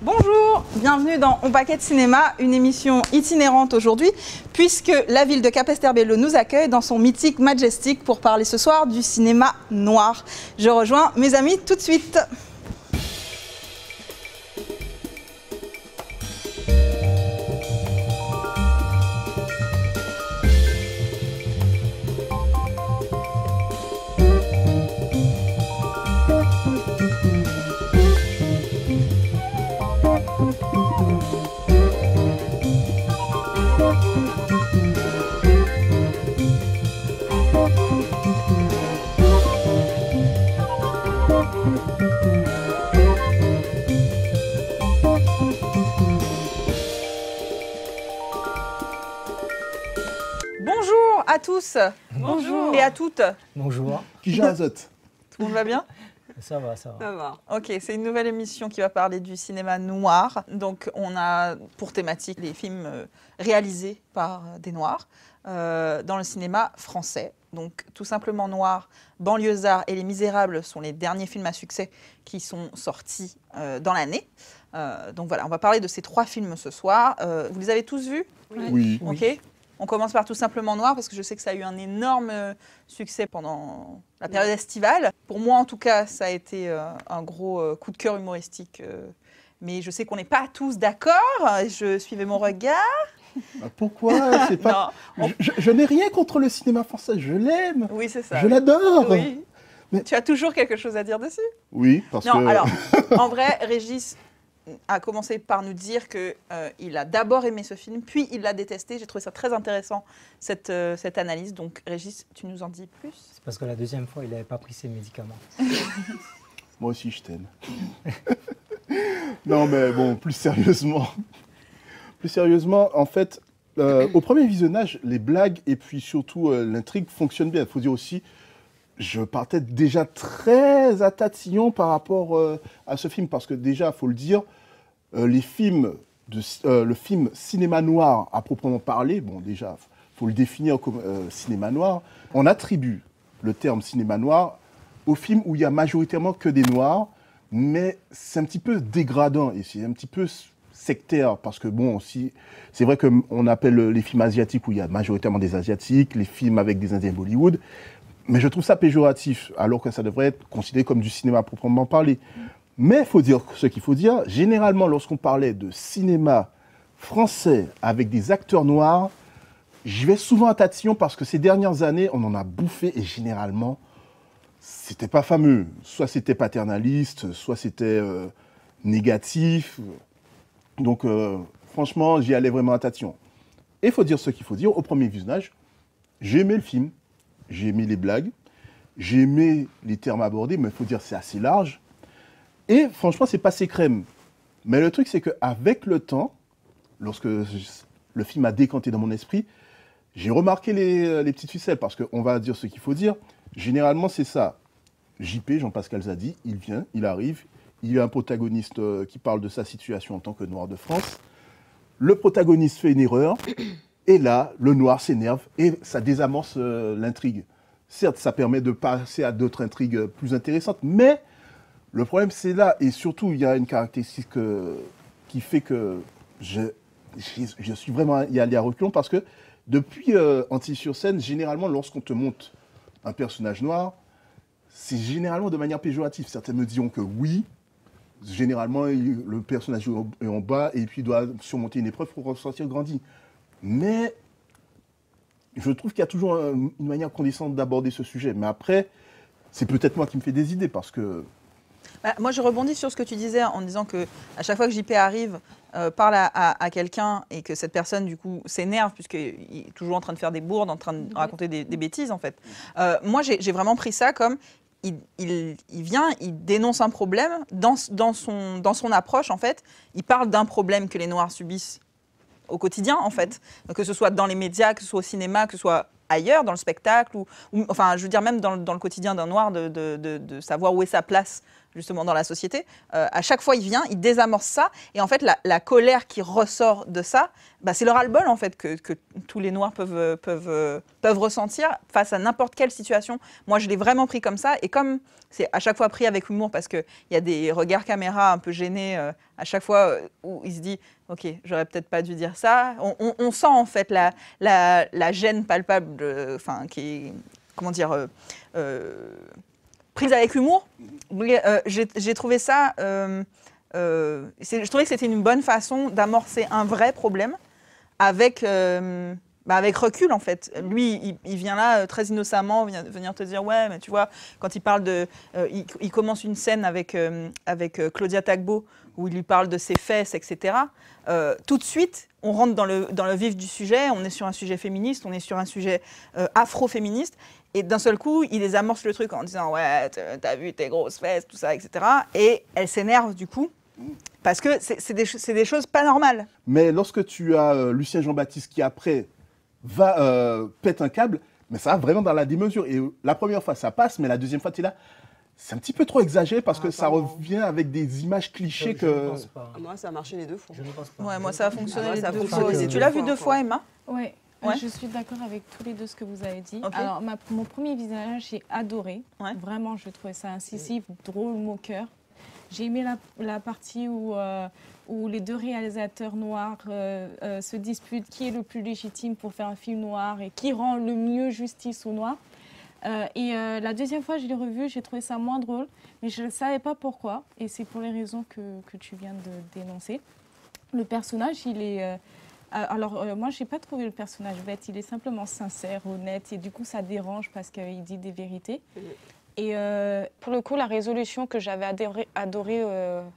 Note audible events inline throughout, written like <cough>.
Bonjour, bienvenue dans On Paquet de Cinéma, une émission itinérante aujourd'hui, puisque la ville de Capesterbello nous accueille dans son mythique Majestic pour parler ce soir du cinéma noir. Je rejoins mes amis tout de suite. tous. Bonjour. Et à toutes. Bonjour. Qui Tout le monde va bien ça va, ça va. Ok, c'est une nouvelle émission qui va parler du cinéma noir. Donc, on a pour thématique les films euh, réalisés par euh, des Noirs euh, dans le cinéma français. Donc, tout simplement noir, Banlieusard et Les Misérables sont les derniers films à succès qui sont sortis dans l'année. donc voilà, on va parler de ces trois films ce soir. vous les avez tous vus Oui. oui. Ok. On commence par tout simplement noir parce que je sais que ça a eu un énorme euh, succès pendant la période estivale. Pour moi, en tout cas, ça a été euh, un gros euh, coup de cœur humoristique. Mais je sais qu'on n'est pas tous d'accord. Je suivais mon regard. <laughs> Bah, pourquoi Je, n'ai rien contre le cinéma français. Je l'aime. Oui, c'est ça. Je l'adore. Mais... Tu as toujours quelque chose à dire dessus Oui, parce non, alors, <laughs> en vrai, Régis, a commencé par nous dire qu'il euh, il a d'abord aimé ce film, puis il l'a détesté. J'ai trouvé ça très intéressant, cette, euh, cette, analyse. Donc, Régis, tu nous en dis plus C'est parce que la deuxième fois, il n'avait pas pris ses médicaments. <laughs> Moi aussi, je t'aime. non, mais bon, plus sérieusement. Plus sérieusement, en fait, euh, au premier visionnage, les blagues et puis surtout l'intrigue fonctionnent bien. Il faut dire aussi, je partais déjà très à tatillon par rapport à ce film parce que déjà, il faut le dire, euh, les films de, euh, le film cinéma noir à proprement parler, bon déjà, faut le définir comme euh, cinéma noir, on attribue le terme cinéma noir aux films où il y a majoritairement que des noirs, mais c'est un petit peu dégradant et c'est un petit peu sectaire parce que bon aussi, c'est vrai qu'on appelle les films asiatiques où il y a majoritairement des asiatiques, les films avec des indiens Bollywood, mais je trouve ça péjoratif alors que ça devrait être considéré comme du cinéma à proprement parler. Mais il faut dire ce qu'il faut dire. Généralement, lorsqu'on parlait de cinéma français avec des acteurs noirs, j'y vais souvent à tatillon parce que ces dernières années, on en a bouffé et généralement, c'était pas fameux. Soit c'était paternaliste, soit c'était euh, négatif. Donc, euh, franchement, j'y allais vraiment à tatillon. Et il faut dire ce qu'il faut dire. Au premier visionnage, j'ai aimé le film, j'ai aimé les blagues, j'ai aimé les termes abordés, mais il faut dire c'est assez large. Et franchement, c'est pas passé crème. Mais le truc, c'est qu'avec le temps, lorsque le film a décanté dans mon esprit, j'ai remarqué euh, les, petites ficelles, parce qu'on va dire ce qu'il faut dire. Généralement, c'est ça. JP, Jean-Pascal Zadi, il vient, il arrive, il y a un protagoniste euh, qui parle de sa situation en tant que noir de France. Le protagoniste fait une erreur, et là, le noir s'énerve et ça désamorce euh, l'intrigue. Certes, ça permet de passer à d'autres intrigues plus intéressantes, mais le problème, c'est là. Et surtout, il y a une caractéristique euh, qui fait que je, je, suis vraiment allé à reculons parce que depuis anti euh, Antilles sur scène, généralement, lorsqu'on te monte un personnage noir, c'est généralement de manière péjorative. Certains me diront que oui, généralement, le personnage est en bas et puis il doit surmonter une épreuve pour ressentir grandi. Mais je trouve qu'il y a toujours euh, une manière condescendante d'aborder ce sujet. Mais après, c'est peut-être moi qui me fais des idées parce que bah, moi, je rebondis sur ce que tu disais en disant que à chaque fois que JP arrive, euh, parle à, quelqu'un et que cette personne, du coup, s'énerve, puisqu'il est toujours en train de faire des bourdes, en train de raconter des, bêtises, en fait. Euh, moi, j'ai vraiment pris ça comme il, vient, il dénonce un problème. Dans, son, dans son approche, en fait, il parle d'un problème que les Noirs subissent au quotidien, en fait. Mm-hmm. Que ce soit dans les médias, que ce soit au cinéma, que ce soit ailleurs, dans le spectacle, ou, enfin, je veux dire, même dans, le quotidien d'un Noir, de, savoir où est sa place justement dans la société, euh, à chaque fois il vient, il désamorce ça, et en fait la, colère qui ressort de ça, bah, c'est le ras bol en fait que, tous les Noirs peuvent, euh, peuvent, euh, peuvent ressentir face à n'importe quelle situation. Moi je l'ai vraiment pris comme ça, et comme c'est à chaque fois pris avec humour parce qu'il y a des regards caméra un peu gênés à chaque fois où il se dit ok j'aurais peut-être pas dû dire ça, on, sent en fait la, la, gêne palpable, enfin qui est, comment dire prise avec humour. Euh, j'ai trouvé ça. Euh, euh, je trouvais que c'était une bonne façon d'amorcer un vrai problème avec, bah, avec recul, en fait. Lui, il, vient là très innocemment vient, venir te dire Ouais, mais tu vois, quand il parle de. Il, commence une scène avec, avec Claudia Tagbo où il lui parle de ses fesses, etc. tout de suite, on rentre dans le, dans le vif du sujet. On est sur un sujet féministe, on est sur un sujet afro-féministe. Et d'un seul coup, il les amorce le truc en disant Ouais, t'as vu tes grosses fesses, tout ça, etc. Et elle s'énerve du coup. Parce que c'est des, des, choses pas normales. Mais lorsque tu as euh, Lucien Jean-Baptiste qui, après, va euh, pète un câble, mais ça va vraiment dans la démesure. Et euh, la première fois, ça passe, mais la deuxième fois, tu es là. C'est un petit peu trop exagéré parce ah, que ça revient avec des images clichés que. Moi, ça a marché les deux fois. Ouais, moi, ça a ah, fonctionné les, deux, fois. Tu l'as vu deux fois, Emma Oui. Je suis d'accord avec tous les deux ce que vous avez dit. Alors, mon premier visage j'ai adoré. Vraiment, je trouvais ça incisif, mm. drôle, moqueur. J'ai aimé la, partie où, euh, où les deux réalisateurs noirs euh, euh, se disputent qui est le plus légitime pour faire un film noir et qui rend le mieux justice aux noirs. et la deuxième fois, je l'ai revu, j'ai trouvé ça moins drôle, mais je ne savais pas pourquoi. Et c'est pour les raisons que, que tu viens de dénoncer. Le personnage, il est euh, alors, euh, moi, je n'ai pas trouvé le personnage bête. Il est simplement sincère, honnête. Et du coup, ça dérange parce qu'il dit des vérités. Mm. Et euh, pour le coup, la résolution que j'avais adorée adoré,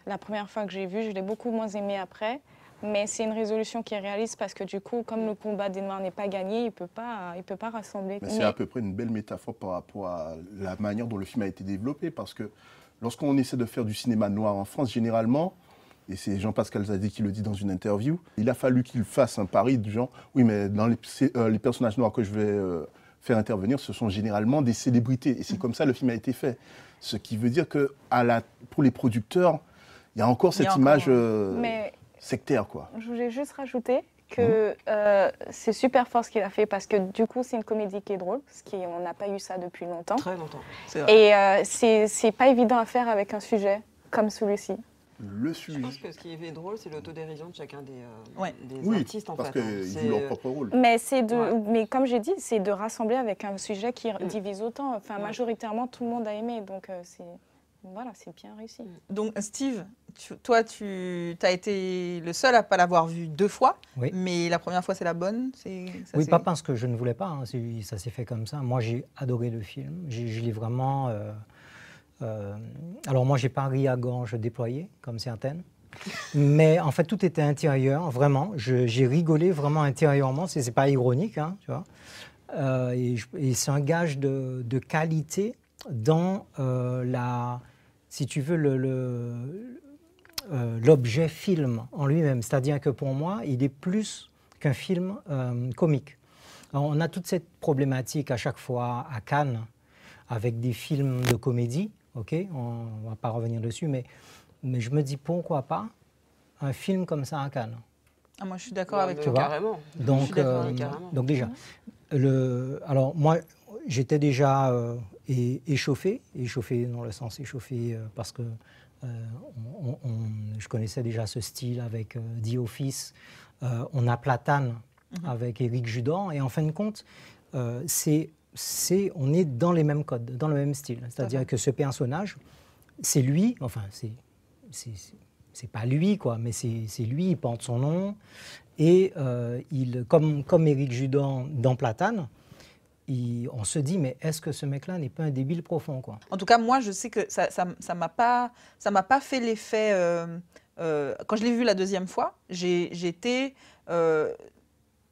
la première fois que j'ai vu, je l'ai beaucoup moins aimée après. Mais c'est une résolution qui est réaliste parce que du coup, comme le combat des Noirs n'est pas gagné, il ne peut, pas, il peut pas rassembler. c'est à peu près une belle métaphore par rapport à la manière dont le film a été développé. Parce que lorsqu'on essaie de faire du cinéma noir en France, généralement, et c'est Jean-Pascal Zadé qui le dit dans une interview, il a fallu qu'il fasse un pari du genre, oui, mais dans les, euh, personnages noirs que je vais euh, faire intervenir, ce sont généralement des célébrités. Et c'est comme ça le film a été fait. Ce qui veut dire que pour les producteurs, il y a encore cette image euh, sectaire. Quoi. Je voulais juste rajouter que mhm. c'est super fort ce qu'il a fait parce que du coup c'est une comédie qui est drôle, ce qui on n'a pas eu ça depuis longtemps. Très longtemps. Et ce c'est pas évident à faire avec un sujet comme celui-ci le Je pense que ce qui est drôle, c'est l'autodérision de chacun des, euh, oui, artistes, en parce Parce hein. qu'ils jouent leur propre rôle. Mais, de, mais comme j'ai dit, c'est de rassembler avec un sujet qui mm. divise autant. Enfin, majoritairement, tout le monde a aimé. Donc, euh, c'est. Voilà, c'est bien réussi. Mm. Donc, Steve, toi, tu as été le seul à ne pas l'avoir vu deux fois, oui. mais la première fois, c'est la bonne Oui, pas parce que je ne voulais pas, hein, ça s'est fait comme ça. Moi, j'ai adoré le film. Je l'ai vraiment. Euh, euh, alors moi, j'ai pas ri à gorge déployée, comme certaines. Mais en fait, tout était intérieur, vraiment. J'ai rigolé vraiment intérieurement. C'est n'est pas ironique, hein, tu vois. Euh, et, c'est un gage de, qualité dans euh, la, si tu veux, l'objet le, film en lui-même. C'est-à-dire que pour moi, il est plus qu'un film comique. on a toute cette problématique à chaque fois à Cannes avec des films de comédie Ok, on ne va pas revenir dessus, mais, mais je me dis pourquoi pas un film comme ça à Cannes. Ah, moi, je suis d'accord avec toi. Carrément. Donc, euh, donc déjà, le, alors moi, j'étais déjà euh, échauffé, échauffé dans le sens échauffé euh, parce que je connaissais déjà ce style avec The Office. on a Platane mhm. avec Éric Judan. Et en fin de compte, c'est c'est on est dans les mêmes codes, dans le même style. C'est-à-dire que ce personnage, c'est lui, enfin, c'est, c'est, pas lui, quoi, mais c'est, lui, il porte son nom. Et euh, il, comme, Éric Judan dans Platane, on se dit, mais est-ce que ce mec-là n'est pas un débile profond, quoi En tout cas, moi, je sais que ça ne m'a, pas, fait l'effet... Euh, euh, quand je l'ai vu la deuxième fois, j'ai, j'étais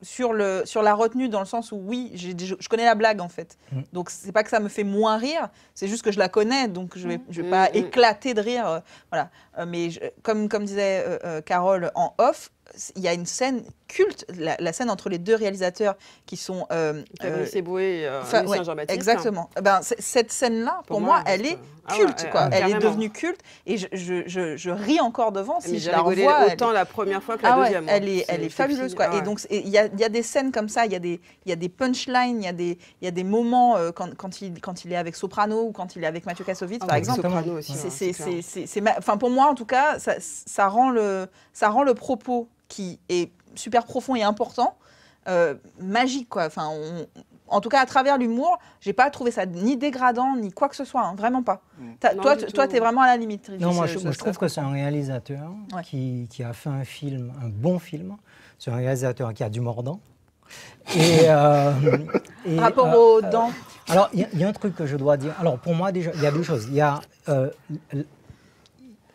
sur, le, sur la retenue dans le sens où oui, je, connais la blague en fait. Mm. Donc c'est pas que ça me fait moins rire, c'est juste que je la connais, donc je vais, mm. vais pas mm. éclater de rire. Euh, voilà. Euh, mais comme, comme disait euh, Carole en off, il y a une scène culte, la, scène entre les deux réalisateurs qui sont. Euh, euh Camille et euh, Jean-Baptiste. Exactement. Eh ben, cette scène-là, pour, moi, elle est euh, culte. Ah quoi. elle est devenue culte et je, je, je, ris encore devant si je la revois. autant la première fois que la ah deuxième. Hein. Elle est, elle est fabuleuse. Quoi. et ah donc, il y, y a, des scènes comme ça, il y, a des, y a des punchlines, il y, y, a des moments euh, quand, quand, il, quand il est avec Soprano ou quand il est avec Mathieu Kassovitz, par exemple. Soprano aussi. Hein, pour moi, en tout cas, ça rend le propos qui est super profond et important, euh, magique quoi. Enfin, en tout cas, à travers l'humour, j'ai pas trouvé ça ni dégradant ni quoi que ce soit, hein, vraiment pas. Mm. toi, tu es vraiment à la limite. Non, moi, euh, je, trouve que c'est un réalisateur qui, a fait un film, un bon film. C'est un réalisateur qui a du mordant. Et, <laughs> euh, rapport aux dents. alors, il y, y, a un truc que je dois dire. Alors, pour moi, déjà, il y a deux choses. Il y a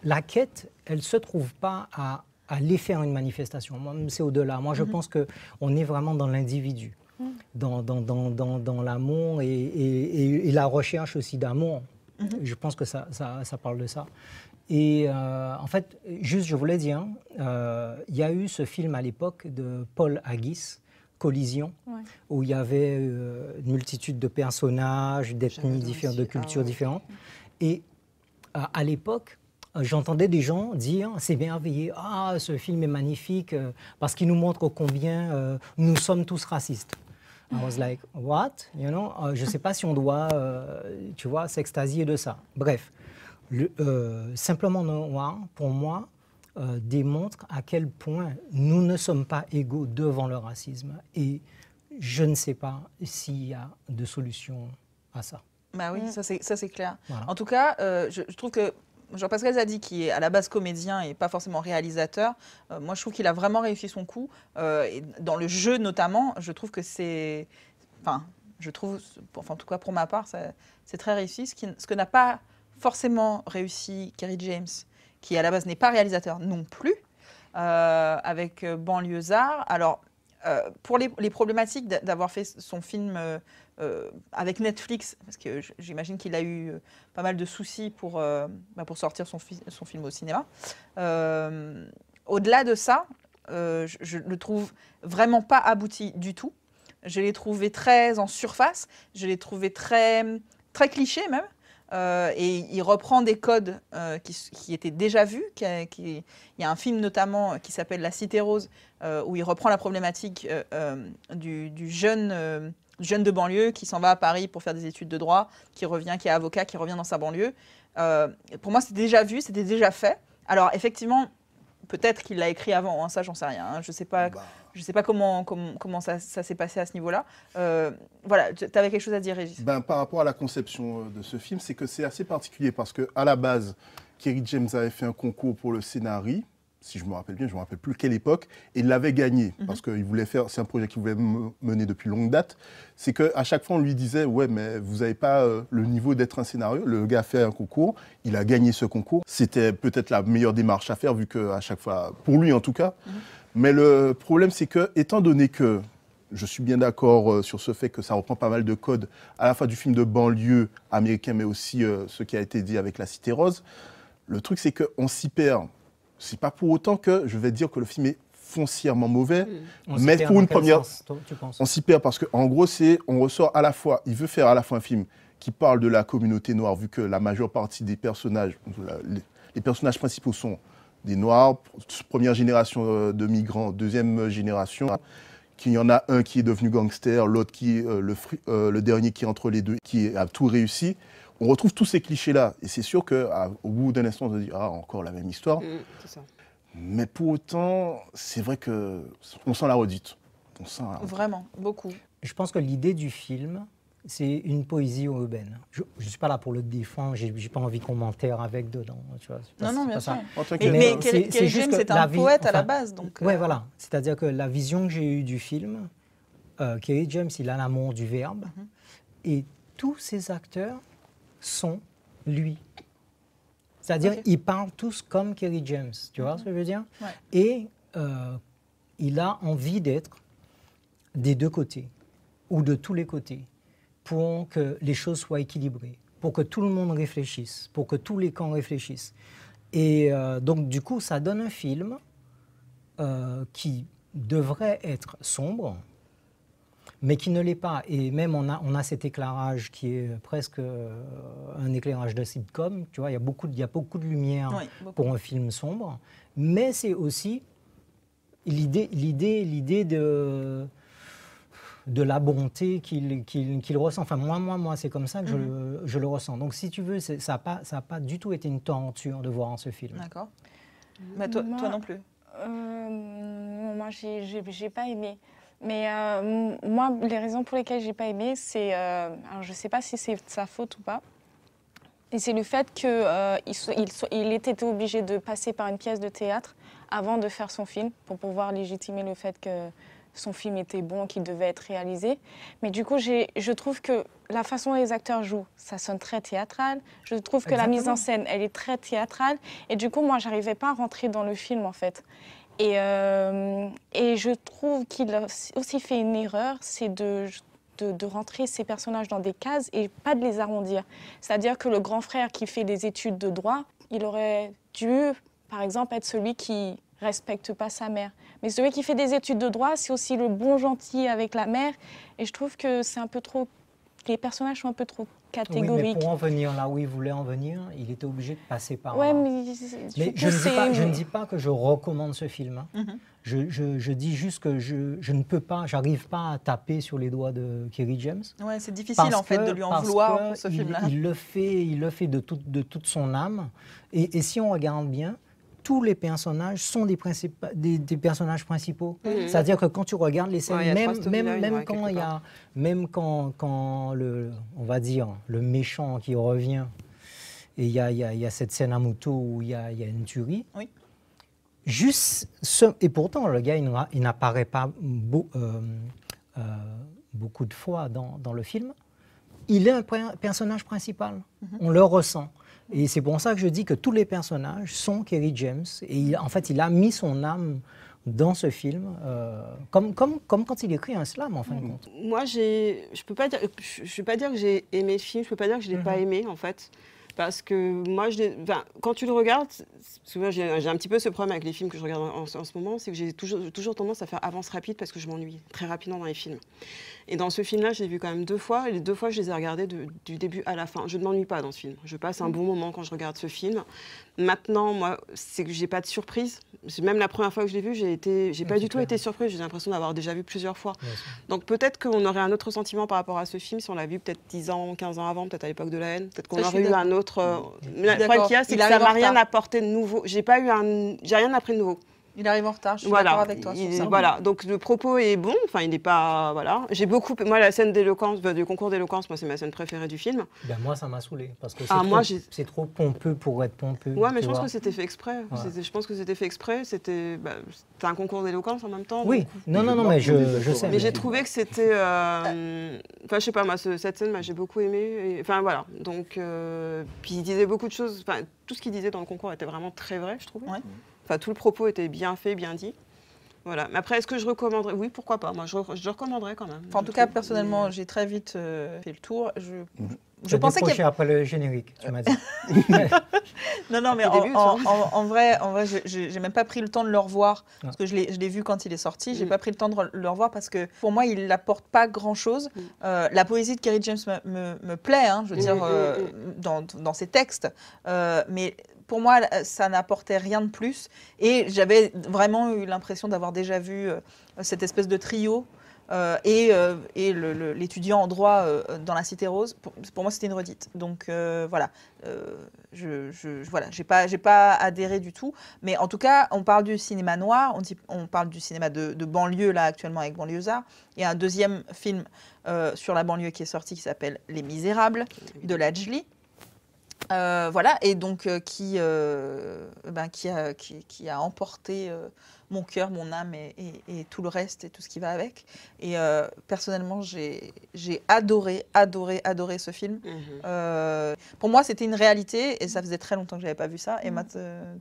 la quête, elle se trouve pas à aller faire une manifestation. C'est au-delà. Moi, je mhm. pense que pense qu'on est vraiment dans l'individu, mhm. dans, dans, l'amour et, la recherche aussi d'amour. Mhm. Je pense que ça, ça, parle de ça. Et euh, en fait, juste, je voulais dire, euh, il y a eu ce film à l'époque de Paul Haggis, Collision, où il y avait euh, une multitude de personnages, d'ethnies différentes, de cultures ah différentes. Et à l'époque, euh, j'entendais des gens dire c'est merveilleux, ah, ce film est magnifique, euh, parce qu'il nous montre combien euh, nous sommes tous racistes. I was like, what? You know, je ne sais pas si on doit, tu vois, s'extasier de ça. Bref, le, simplement noir, pour moi, démontre à quel point nous ne sommes pas égaux devant le racisme. Et je ne sais pas s'il y a de solution à ça. Bah oui, mm. c'est ça c'est clair. En tout cas, je, je, trouve que Jean-Pascal dit, qui est à la base comédien et pas forcément réalisateur, euh, moi je trouve qu'il a vraiment réussi son coup. Euh, dans le jeu notamment, je trouve que c'est. Enfin, je trouve, enfin, en tout cas pour ma part, c'est très réussi. Ce, que n'a pas forcément réussi Kerry James, qui à la base n'est pas réalisateur non plus, euh, avec euh, Banlieusard. Alors, pour les problématiques d'avoir fait son film euh, avec Netflix, parce que j'imagine qu'il a eu euh, pas mal de soucis pour, euh, bah, pour sortir son, son, film au cinéma. Au-delà de ça, je, je le trouve vraiment pas abouti du tout. Je l'ai trouvé très en surface, je l'ai trouvé très, très cliché même. et il reprend des codes qui, étaient déjà vus. Qui, il y a un film notamment qui s'appelle La Cité Rose, où il reprend la problématique du, du, jeune jeune de banlieue qui s'en va à Paris pour faire des études de droit, qui revient, qui est avocat, qui revient dans sa banlieue. Euh, pour moi, c'est déjà vu, c'était déjà fait. Alors, effectivement, peut-être qu'il l'a écrit avant, hein, ça, j'en sais rien. Hein. je ne sais pas, bah. sais pas comment, comment, ça, s'est passé à ce niveau-là. Euh, voilà, tu avais quelque chose à dire, Régis ben, Par rapport à la conception euh, de ce film, c'est que c'est assez particulier parce qu'à la base, Kerry James avait fait un concours pour le scénario si je me rappelle bien, je ne me rappelle plus quelle époque, et il l'avait gagné, mhm. parce que voulait faire, c'est un projet qu'il voulait mener depuis longue date, c'est qu'à chaque fois on lui disait, ouais, mais vous n'avez pas euh, le niveau d'être un scénario, le gars a fait un concours, il a gagné ce concours, c'était peut-être la meilleure démarche à faire, vu que à chaque fois, pour lui en tout cas, mhm. mais le problème c'est que, étant donné que je suis bien d'accord euh, sur ce fait que ça reprend pas mal de codes, à la fois du film de banlieue américain, mais aussi euh, ce qui a été dit avec La Cité Rose, le truc c'est qu'on s'y perd c'est pas pour autant que je vais dire que le film est foncièrement mauvais, hmm. mais pour une première, on s'y perd parce qu'en gros c'est, on ressort à la fois, il veut faire à la fois un film qui parle de la communauté noire vu que la majeure partie des personnages, les personnages principaux sont des noirs, première génération euh, de migrants, deuxième génération, qu'il y en a un qui est devenu gangster, l'autre qui est euh, le, euh, le dernier qui est entre les deux, qui a tout réussi on retrouve tous ces clichés-là. Et c'est sûr qu'au bout d'un instant, on se dit Ah, encore la même histoire. Mm, mais pour autant, c'est vrai que on sent la redite. On sent Vraiment, beaucoup. Je pense que l'idée du film, c'est une poésie urbaine. Je ne suis pas là pour le défendre, je n'ai pas envie qu'on m'enterre avec dedans. Tu vois, non, non, bien sûr. Mais, mais James, c'est un poète à la base. Donc, euh, ouais, voilà. C'est-à-dire que la vision que j'ai eue du film, euh, Kerry James, il a l'amour du verbe. Mhm. Et tous ces acteurs sont lui. C'est-à-dire, ils parlent tous comme Kerry James, tu vois ce que je veux dire Et euh, il a envie d'être des deux côtés, ou de tous les côtés, pour que les choses soient équilibrées, pour que tout le monde réfléchisse, pour que tous les camps réfléchissent. Et euh, donc, du coup, ça donne un film euh, qui devrait être sombre, mais qui ne l'est pas. Et même, on a, on a cet éclairage qui est presque euh, un éclairage de sitcom. Tu vois, il y a beaucoup de, il y a beaucoup de lumière pour un film sombre. Mais c'est aussi l'idée, l'idée, l'idée de de la bonté qu'il ressent. Enfin, moi, moi, moi, c'est comme ça que je, mhm. je, le ressens. Donc, si tu veux, ça n'a pas, pas du tout été une torture de voir ce film. D'accord. toi, toi non plus. Euh, moi, j'ai n'ai pas aimé. Mais euh, moi, les raisons pour lesquelles j'ai pas aimé, c'est, euh, alors je sais pas si c'est sa faute ou pas, et c'est le fait qu'il euh, il, était obligé de passer par une pièce de théâtre avant de faire son film pour pouvoir légitimer le fait que son film était bon, qu'il devait être réalisé. Mais du coup, je trouve que la façon dont les acteurs jouent, ça sonne très théâtral. Je trouve que la mise en scène, elle est très théâtrale. Et du coup, moi, n'arrivais pas à rentrer dans le film, en fait. Euh, et, je trouve qu'il a aussi fait une erreur, c'est de, de, rentrer ces personnages dans des cases et pas de les arrondir. C'est-à-dire que le grand frère qui fait des études de droit, il aurait dû, par exemple, être celui qui respecte pas sa mère. Mais celui qui fait des études de droit, c'est aussi le bon gentil avec la mère. Et je trouve que c'est un peu trop... Les personnages sont un peu trop mais pour en venir là où il voulait en venir, il était obligé de passer par là. Mais, je, ne dis pas, que je recommande ce film. Hein. Mhm. je, dis juste que je, ne peux pas, j'arrive pas à taper sur les doigts de Kerry James. Ouais, c'est difficile en fait de lui en vouloir pour ce film-là. Il, le fait, il le fait de, de toute son âme. Et, et si on regarde bien, tous les personnages sont des, des, des personnages principaux. Mhm. C'est-à-dire que quand tu regardes les scènes, même, même, quand il y a, même quand, le, on va dire, le méchant qui revient, et il y a, cette scène à moto où il y a, une tuerie. Oui. Juste et pourtant, le gars, il n'apparaît pas euh, euh, beaucoup de fois dans, le film. Il est un personnage principal. Mhm. On le ressent. Et c'est pour ça que je dis que tous les personnages sont Kerry James. Et en fait, il a mis son âme dans ce film, euh, comme, comme, comme quand il écrit un slam, en fin de mm. compte. Moi, je ne peux, pas dire, je, peux pas dire que j'ai aimé le film, je ne peux pas dire que je ne l'ai mm-hmm. pas aimé, en fait. Parce que moi, je, quand tu le regardes, souvent j'ai un petit peu ce problème avec les films que je regarde en, ce moment, c'est que j'ai toujours, toujours, tendance à faire avance rapide parce que je m'ennuie très rapidement dans les films. Et dans ce film-là, je l'ai vu quand même deux fois, et les deux fois, je les ai regardés du début à la fin. Je ne m'ennuie pas dans ce film. Je passe un mm. bon moment quand je regarde ce film. Maintenant, moi, c'est que j'ai pas de surprise. Même la première fois que je l'ai vu, j'ai été, j'ai pas du tout été surprise. J'ai l'impression d'avoir déjà vu plusieurs fois. Donc peut-être qu'on aurait un autre sentiment par rapport à ce film si on l'a vu peut-être 10 ans, 15 ans avant, peut-être à l'époque de la haine. Peut-être qu'on aurait eu un autre l'autre. Le problème qu'il y a, c'est que ça m'a rien apporté de nouveau. J'ai pas eu un, j'ai rien appris de nouveau. Il arrive en retard, je suis voilà. d'accord avec toi. Sur ça. Voilà, donc le propos est bon, enfin il n'est pas. Voilà. J'ai beaucoup. Moi, la scène d'éloquence, bah, du concours d'éloquence, moi, c'est ma scène préférée du film. Ben, moi, ça m'a saoulé parce que ah, c'est trop, pompeux pour être pompeux. Ouais, mais je pense, que c'était fait exprès. Je pense que c'était fait bah, exprès. C'était un concours d'éloquence en même temps. Oui, non, non, non, mais je, sais. Mais j'ai trouvé que c'était. Euh, enfin, je sais pas, moi, cette scène, j'ai beaucoup aimé. Enfin, voilà. Donc. Euh, puis il disait beaucoup de choses. Enfin, tout ce qu'il disait dans le concours était vraiment très vrai, je trouve. Ouais. Enfin, tout le propos était bien fait, bien dit. Voilà. Mais après, est-ce que je recommanderais Oui, pourquoi pas. Moi, je, recommanderais quand même. Enfin, en tout cas, personnellement, j'ai très vite euh, fait le tour. Je, je pensais qu'il y avait... après le générique, tu m'as dit. <laughs> non, non, mais en, vrai, en vrai, j'ai même pas pris le temps de le revoir ah. parce que je l'ai vu quand il est sorti. J'ai mm. pas pris le temps de le revoir parce que pour moi, il n'apporte pas grand chose. Mm. Euh, la poésie de Kerry James me, plaît, hein, je veux mm. dire, euh, dans, dans, ses textes, mais pour moi, euh, ça n'apportait rien de plus. Et j'avais vraiment eu l'impression d'avoir déjà vu euh, cette espèce de trio euh, et, l'étudiant en droit dans la Cité Rose, pour, moi c'était une redite. Donc voilà, je, je, voilà, j'ai pas, j'ai pas adhéré du tout. Mais en tout cas, on parle du cinéma noir, on, dit, on parle du cinéma de, de, banlieue là actuellement avec Banlieusard. Il y a un deuxième film sur la banlieue qui est sorti qui s'appelle Les Misérables de Lajli. Euh, voilà, et donc euh, euh, ben, qui, qui, a, emporté mon cœur, mon âme et, tout le reste et tout ce qui va avec. Et personnellement, j'ai adoré, adoré, adoré ce film. Mhm. pour moi, c'était une réalité et ça faisait très longtemps que je n'avais pas vu ça. Et mhm.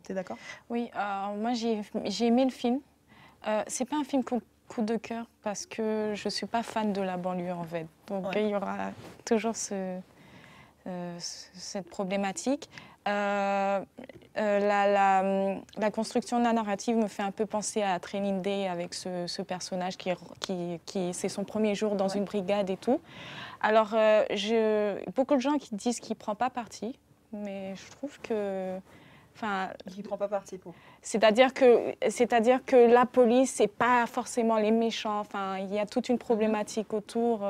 tu es d'accord Oui, moi j'ai aimé le film. C'est pas un film coup, de cœur parce que je suis pas fan de la banlieue en fait. Donc il y aura toujours ce, euh, cette problématique. Euh, euh, la, construction de la narrative me fait un peu penser à Training Day avec ce, personnage qui, qui, c'est son premier jour dans une brigade et tout. Alors, je, beaucoup de gens qui disent qu'il ne prend pas parti, mais je trouve que Enfin, il prend pas parti pour. C'est-à-dire que, c'est-à-dire que la police, c'est pas forcément les méchants. Enfin, il y a toute une mhm. problématique autour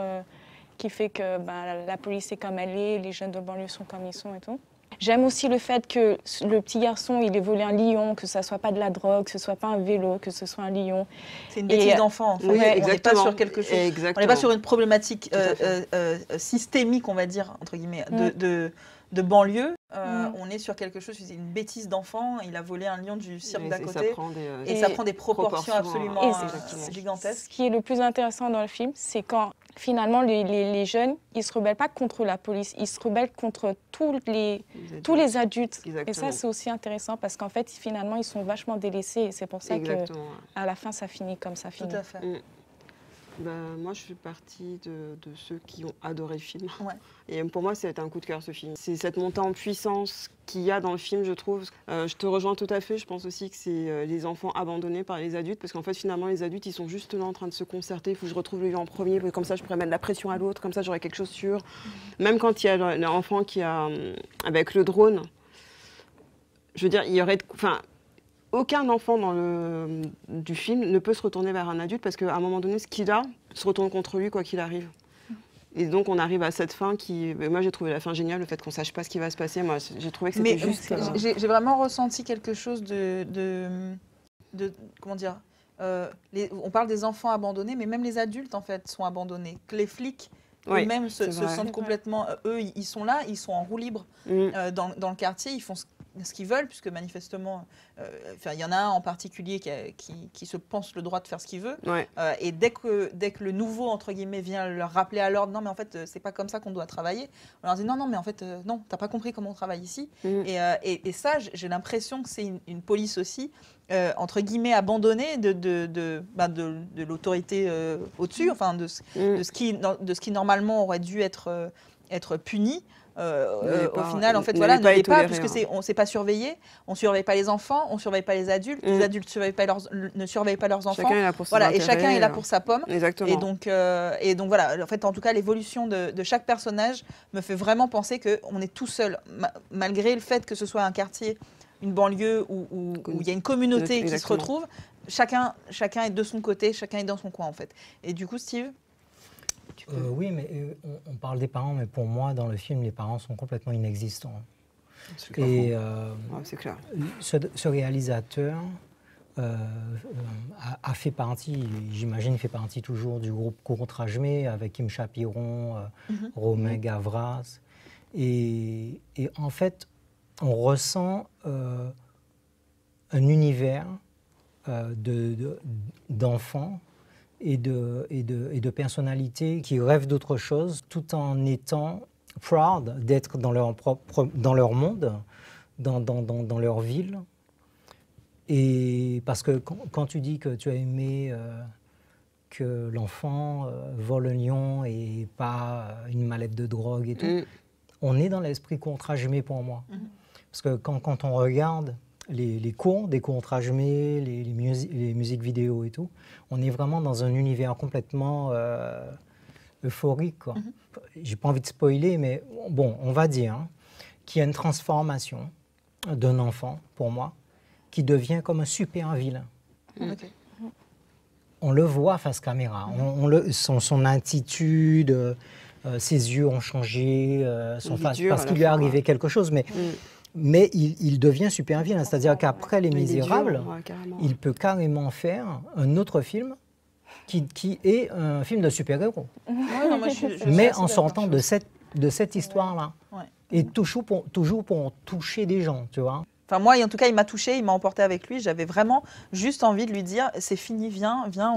qui fait que ben, la police est comme elle est, les jeunes de banlieue sont comme ils sont et tout. J'aime aussi le fait que le petit garçon, il ait volé un lion, que ça soit pas de la drogue, que ce soit pas un vélo, que ce soit un lion. C'est une bêtise euh, d'enfant. on n'est pas sur quelque chose. On n'est pas sur une problématique euh, euh, systémique, on va dire entre guillemets, de, de, de banlieue. Euh, mm. on est sur quelque chose, une bêtise d'enfant, il a volé un lion du cirque d'à côté. Euh, et ça prend des, proportions, hein. absolument euh, gigantesques. Ce qui est le plus intéressant dans le film, c'est quand finalement les, jeunes, ils se rebellent pas contre la police, ils se rebellent contre tous les, tous les adultes. Et ça, c'est aussi intéressant parce qu'en fait, finalement, ils sont vachement délaissés et c'est pour ça qu'à que à la fin, ça finit comme ça finit. Mm. Bah, moi, je fais partie de, ceux qui ont adoré le film. Et pour moi, été un coup de cœur, ce film. C'est cette montée en puissance qu'il y a dans le film, je trouve. Euh, je te rejoins tout à fait. Je pense aussi que c'est euh, les enfants abandonnés par les adultes, parce qu'en fait, finalement, les adultes, ils sont juste là en train de se concerter. Il faut que je retrouve le lui en premier, parce comme ça, je pourrais mettre la pression à l'autre, comme ça, j'aurais quelque chose sûr. Même quand il y a l'enfant qui a, euh, avec le drone, je veux dire, il y aurait. Enfin, aucun enfant dans le, du film ne peut se retourner vers un adulte parce qu'à un moment donné, ce qu'il a se retourne contre lui quoi qu'il arrive. Et donc on arrive à cette fin qui, ben, moi j'ai trouvé la fin géniale, le fait qu'on sache pas ce qui va se passer. Moi j'ai trouvé que c'était juste. Euh, j'ai vraiment ressenti quelque chose de, de, comment dire. Euh, les, on parle des enfants abandonnés, mais même les adultes en fait sont abandonnés. les flics eux-mêmes se, sentent complètement. Euh, eux, ils sont là, ils sont en roue libre mm. dans, dans, le quartier, ils font ce ce qu'ils veulent, puisque manifestement, euh, il y en a un en particulier qui, qui, qui, se pense le droit de faire ce qu'il veut. Euh, et dès que, dès que le nouveau, entre guillemets, vient leur rappeler à l'ordre, non, mais en fait, euh, c'est pas comme ça qu'on doit travailler, on leur dit, non, non, mais en fait, non non, t'as pas compris comment on travaille ici. Mmh. Et, et, ça, j'ai l'impression que c'est une, police aussi, entre guillemets, abandonnée de, de, de, bah, de, l'autorité au-dessus, enfin, de, mmh. de, ce qui, de ce qui normalement aurait dû être, être puni. Euh, euh, au final, en fait, voilà, ne l'est pas, puisque hein. c'est, on ne s'est pas surveillé, on ne surveille pas les enfants, on ne surveille pas les adultes, les mm. adultes surveillent pas leurs, ne surveillent pas leurs enfants. Chacun voilà, et chacun est là hein. pour sa pomme. Exactement. Et donc, euh, et donc voilà, en fait, en tout cas, l'évolution de, chaque personnage me fait vraiment penser qu'on est tout seul, malgré le fait que ce soit un quartier, une banlieue où, où, il y a une communauté qui se retrouve. Chacun, chacun est de son côté, chacun est dans son coin, en fait. Et du coup, Steve euh, oui, mais euh, on, parle des parents, mais pour moi, dans le film, les parents sont complètement inexistants. C'est euh, clair. Ce, réalisateur a, fait partie, j'imagine, fait partie toujours du groupe Courtrajmé avec Kim Chapiron, mhm. Romain mhm. Gavras. Et, en fait, on ressent un univers d'enfants. De, et de, et de, et de personnalités qui rêvent d'autre chose tout en étant proud d'être dans leur, propre, dans leur monde, dans, dans, dans, dans leur ville. Et parce que quand, tu dis que tu as aimé euh, que l'enfant euh, vole un lion et pas euh, une mallette de drogue et tout, mm. on est dans l'esprit contre-agimé pour moi. Mm-hmm. Parce que quand, quand, on regarde les, cours, des cours transmés, les, les, musiques vidéo et tout, on est vraiment dans un univers complètement euh, euphorique. Mhm. J'ai pas envie de spoiler, mais bon, on va dire hein, qu'il y a une transformation d'un enfant, pour moi, qui devient comme un super vilain. Mhm. On le voit face caméra, mhm. on, le, son, attitude, euh, euh, ses yeux ont changé, parce qu'il lui est arrivé quelque chose, mais mais il, devient super vilain. C'est-à-dire qu'après Les Misérables, il peut carrément faire un autre film qui, est un film de super-héros. <laughs> mais en sortant de cette, de cette histoire-là. Et toujours pour, toujours pour toucher des gens, tu vois. Enfin, moi, en tout cas, il m'a touché, il m'a emporté avec lui. J'avais vraiment juste envie de lui dire c'est fini, viens, viens,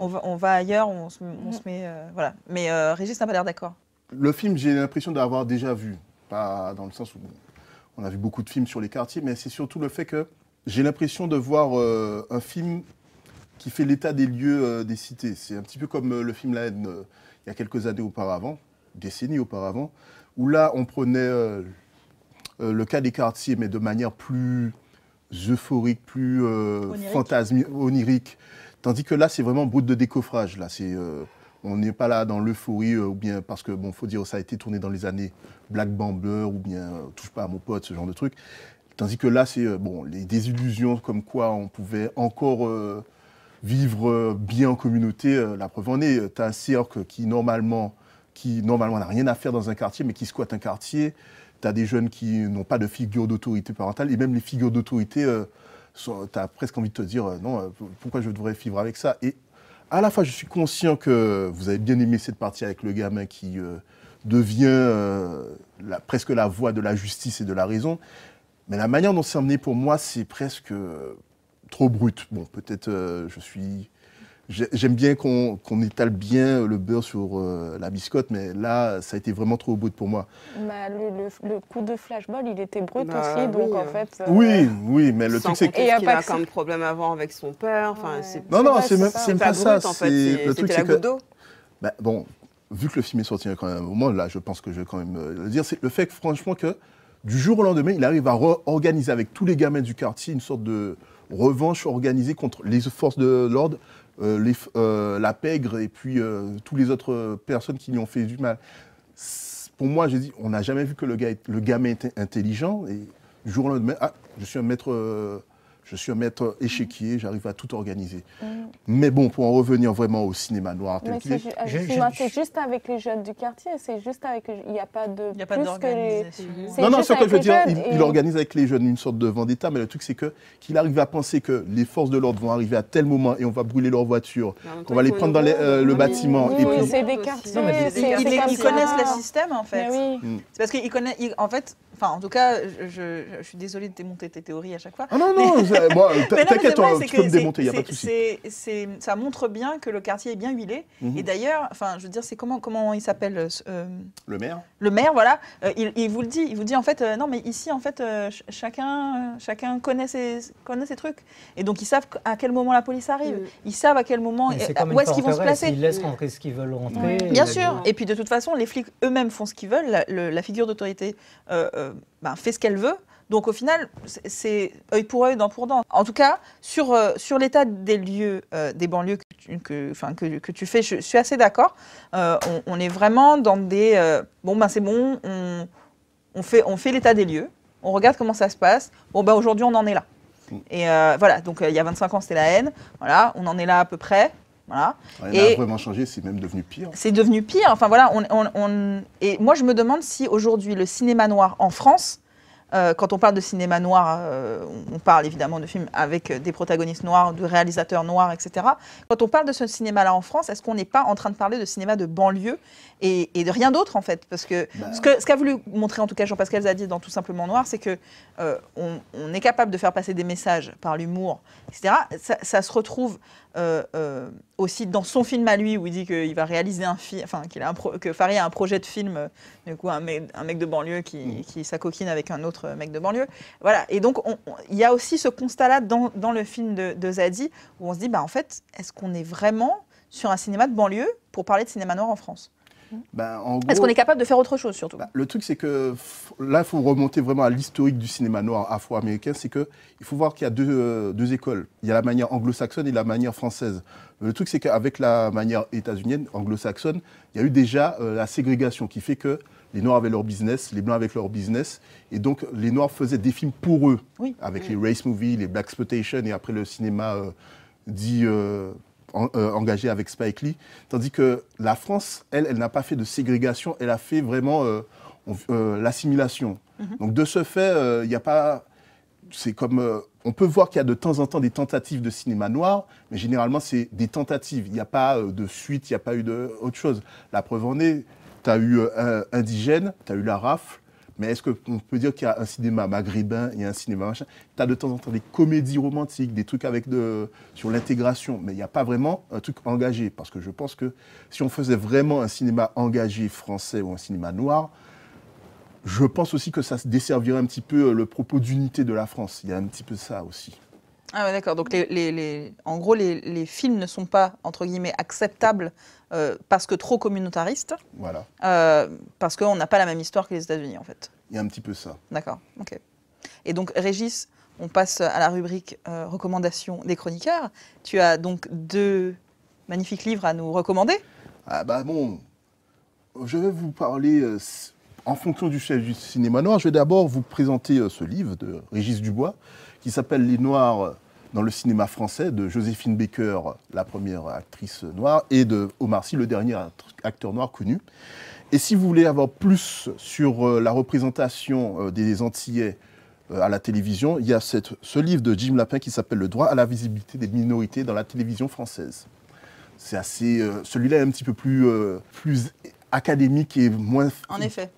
on, va, ailleurs, on se, met. Euh, voilà. Mais euh, Régis n'a pas l'air d'accord. Le film, j'ai l'impression d'avoir déjà vu. Pas dans le sens où on a vu beaucoup de films sur les quartiers, mais c'est surtout le fait que j'ai l'impression de voir euh, un film qui fait l'état des lieux euh, des cités. C'est un petit peu comme euh, le film La haine il y a quelques années auparavant, décennies auparavant, où là on prenait le cas des quartiers, mais de manière plus euphorique, plus fantasme, onirique. Tandis que là, c'est vraiment brut de décoffrage. Là, c'est on n'est pas là dans l'euphorie, euh, ou bien parce que, bon, faut dire, ça a été tourné dans les années Black Bamber, ou bien euh, Touche pas à mon pote, ce genre de truc. Tandis que là, c'est, euh, bon, les désillusions comme quoi on pouvait encore vivre bien en communauté, la preuve en est. Tu as un cirque qui, normalement, qui normalement n'a rien à faire dans un quartier, mais qui squatte un quartier. Tu as des jeunes qui n'ont pas de figure d'autorité parentale, et même les figures d'autorité, tu as presque envie de te dire non, pourquoi je devrais vivre avec ça Et à la fois, je suis conscient que vous avez bien aimé cette partie avec le gamin qui euh, devient euh, presque la voix de la justice et de la raison. Mais la manière dont c'est emmené pour moi, c'est presque euh, trop brut. Bon, peut-être je suis J'aime bien qu'on étale bien le beurre sur euh, la biscotte, mais là, ça a été vraiment trop brut pour moi. Bah, le, coup de flashball, il était brut bah aussi, donc en euh, fait... Euh, oui, oui, mais le truc, c'est qu'il a, pas a comme problème avant avec son père. Non, non, c'est même pas, pas ça. c'est… Le truc, c'est que... Bah, bon, vu que le film est sorti il quand même un moment, là, je pense que je vais quand même le dire, c'est le fait que, franchement que du jour au lendemain, il arrive à organiser avec tous les gamins du quartier une sorte de revanche organisée contre les forces de l'ordre, euh, euh, la pègre et puis euh, toutes les autres personnes qui lui ont fait du mal. Pour moi, j'ai dit, on n'a jamais vu que le, gars, le gamin était intelligent. Et du jour au lendemain, ah, je suis un maître je suis un maître échiquier, j'arrive à tout organiser. Mm. Mais bon, pour en revenir vraiment au cinéma noir tel C'est euh, juste avec les jeunes du quartier, c'est juste avec... Il n'y a pas de... Y a pas d'organisation. Non, Non, c'est ce que je veux dire, il, organise avec les jeunes une sorte de vendetta, mais le truc, c'est que qu'il arrive à penser que les forces de l'ordre vont arriver à tel moment et on va brûler leur voiture, qu'on va les prendre dans euh, le bâtiment. puis... c'est des quartiers. Ils, ils connaissent le système, en fait. Mm. C'est parce qu'ils connaissent... En fait, Enfin, en tout cas, je, suis désolée de démonter tes théories à chaque fois. Ah non, non, <laughs> t'inquiète, tu peux me démonter, il n'y a pas de souci. Ça montre bien que le quartier est bien huilé. Mhm. Et d'ailleurs, enfin, je veux dire, c'est comment, comment il s'appelle euh, euh, Le maire. Le maire, voilà. Euh, il, vous le dit. Il vous dit, en fait, non, mais ici, en fait, chacun, chacun connaît ses, connaît trucs. Et donc, ils savent à quel moment la police arrive. Ils savent à quel moment, où est-ce qu'ils vont se placer. Ils laissent rentrer ce qu'ils veulent rentrer. Bien sûr. Et puis, de toute façon, les flics eux-mêmes font ce qu'ils veulent. La, figure d'autorité ben, fait ce qu'elle veut. Donc au final, c'est œil pour œil, dent pour dent. En tout cas, sur, euh, sur l'état des lieux, euh, des banlieues que tu, que, tu fais, je, suis assez d'accord. Euh, on, est vraiment dans des... bon, ben c'est bon, on, on, fait, on fait l'état des lieux, on regarde comment ça se passe. Bon, ben aujourd'hui, on en est là. Mm. Et voilà, donc il y a 25 ans, c'était la haine. Voilà, on en est là à peu près. Voilà. Il a vraiment changé, c'est même devenu pire. C'est devenu pire. Enfin voilà, on, et moi je me demande si aujourd'hui le cinéma noir en France, euh, quand on parle de cinéma noir, euh, on parle évidemment de films avec des protagonistes noirs, de réalisateurs noirs, etc. Quand on parle de ce cinéma-là en France, est-ce qu'on n'est pas en train de parler de cinéma de banlieue et, de rien d'autre en fait. Parce bah que ce qu'a voulu montrer en tout cas Jean-Pascal Zadie dans Tout simplement noir, c'est que euh, on, est capable de faire passer des messages par l'humour, etc. Ça, se retrouve euh, euh, aussi dans son film à lui où il dit qu'il va réaliser un film, enfin qu'il a que Farid a un projet de film, du coup un mec, un mec de banlieue mm. qui, s'acoquine avec un autre mec de banlieue. Voilà. Et donc il y a aussi ce constat-là dans, le film de, de Zadie où on se dit bah en fait est-ce qu'on est vraiment sur un cinéma de banlieue pour parler de cinéma noir en France. Mhm. Bah, Est-ce qu'on est capable de faire autre chose surtout bah, Le truc, c'est que là, il faut remonter vraiment à l'historique du cinéma noir afro-américain. C'est qu'il faut voir qu'il y a euh, deux, écoles. Il y a la manière anglo-saxonne et la manière française. Euh, le truc, c'est qu'avec la manière états-unienne, anglo-saxonne, il y a eu déjà euh, la ségrégation qui fait que les Noirs avaient leur business, les Blancs avec leur business. Et donc, les Noirs faisaient des films pour eux, avec mm. les race movies, les black exploitation et après le cinéma dit euh, engagé avec Spike Lee. Tandis que la France, elle, elle n'a pas fait de ségrégation, elle a fait vraiment euh, euh, l'assimilation. Mhm. Donc de ce fait, il n'y a pas... C'est comme... on peut voir qu'il y a de temps en temps des tentatives de cinéma noir, mais généralement, c'est des tentatives. Il n'y a pas de suite, il n'y a pas eu de, autre chose. La preuve en est, tu as eu Indigène, tu as eu La Rafle, mais est-ce qu'on peut dire qu'il y a un cinéma maghrébin, il y a un cinéma machin Tu as de temps en temps des comédies romantiques, des trucs avec sur l'intégration, mais il n'y a pas vraiment un truc engagé. Parce que je pense que si on faisait vraiment un cinéma engagé français ou un cinéma noir, je pense aussi que ça desservirait un petit peu euh, le propos d'unité de la France. Il y a un petit peu ça aussi. Ah ouais, d'accord. Donc, les, en gros, les, films ne sont pas, entre guillemets, acceptables euh, parce que trop communautaristes. Voilà. Euh, parce qu'on n'a pas la même histoire que les États-Unis, en fait. Il y a un petit peu ça. D'accord, ok. Et donc, Régis, on passe à la rubrique euh, recommandations des chroniqueurs. Tu as donc deux magnifiques livres à nous recommander. Ah bah bon, je vais vous parler en fonction du chef du cinéma noir, je vais d'abord vous présenter ce livre de Régis Dubois qui s'appelle Les Noirs dans le cinéma français de Joséphine Baker, la première actrice noire, et de Omar Sy, le dernier acteur noir connu. Et si vous voulez avoir plus sur euh, la représentation euh, des Antillais euh, à la télévision, il y a cette, ce livre de Jim Lapin qui s'appelle Le droit à la visibilité des minorités dans la télévision française. C'est assez, celui-là est un petit peu plus, plus académique et moins. En effet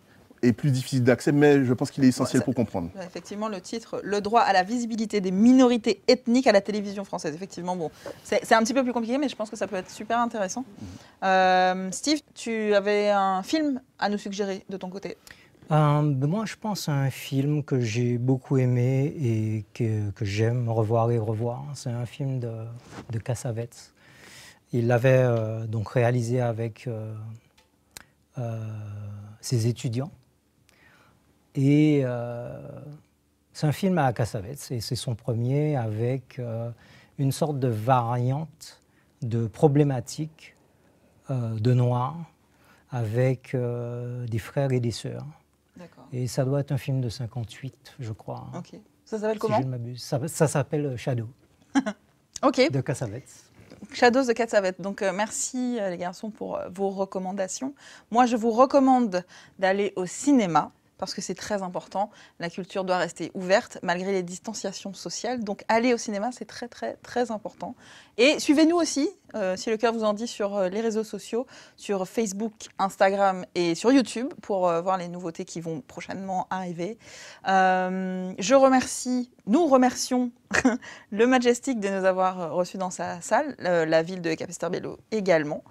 est plus difficile d'accès, mais je pense qu'il est essentiel pour comprendre. Effectivement, le titre, le droit à la visibilité des minorités ethniques à la télévision française. Effectivement, bon, c'est un petit peu plus compliqué, mais je pense que ça peut être super intéressant. Mhm. Euh, Steve, tu avais un film à nous suggérer de ton côté euh, ben moi, je pense à un film que j'ai beaucoup aimé et que, j'aime revoir et revoir. C'est un film de, de Cassavetes. Il l'avait euh, donc réalisé avec ses étudiants. Et euh, c'est un film à Cassavetes et c'est son premier avec euh, une sorte de variante de problématique euh, de noir avec des frères et des sœurs. Et ça doit être un film de 58, je crois. Ça s'appelle si je ne m'abuse. Ça, s'appelle Shadow. <laughs> ok. De Cassavetes. Shadow » de Cassavet. Donc merci les garçons pour vos recommandations. Moi je vous recommande d'aller au cinéma parce que c'est très important. La culture doit rester ouverte malgré les distanciations sociales. Donc aller au cinéma, c'est très très très important. Et suivez-nous aussi euh, si le cœur vous en dit, sur euh, les réseaux sociaux, sur Facebook, Instagram et sur YouTube pour euh, voir les nouveautés qui vont prochainement arriver. je remercie, nous remercions <laughs> le Majestic de nous avoir reçus dans sa salle, la ville de Bello également,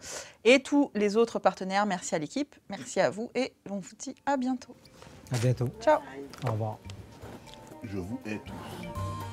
et tous les autres partenaires. Merci à l'équipe, merci à vous et on vous dit à bientôt. À bientôt. Ciao. Au revoir. Je vous hais tous.